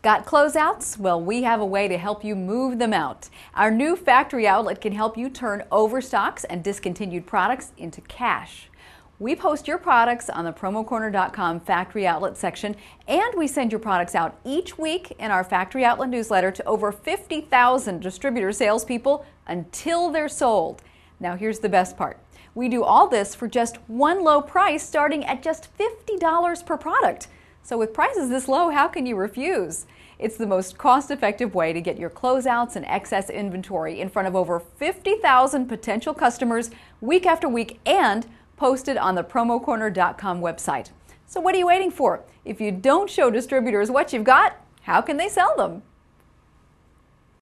Got closeouts? Well, we have a way to help you move them out. Our new factory outlet can help you turn overstocks and discontinued products into cash. We post your products on the promocorner.com factory outlet section, and we send your products out each week in our factory outlet newsletter to over 50,000 distributor salespeople until they're sold. Now, here's the best part we do all this for just one low price starting at just $50 per product. So with prices this low, how can you refuse? It's the most cost effective way to get your closeouts and excess inventory in front of over 50,000 potential customers week after week and posted on the promocorner.com website. So, what are you waiting for? If you don't show distributors what you've got, how can they sell them?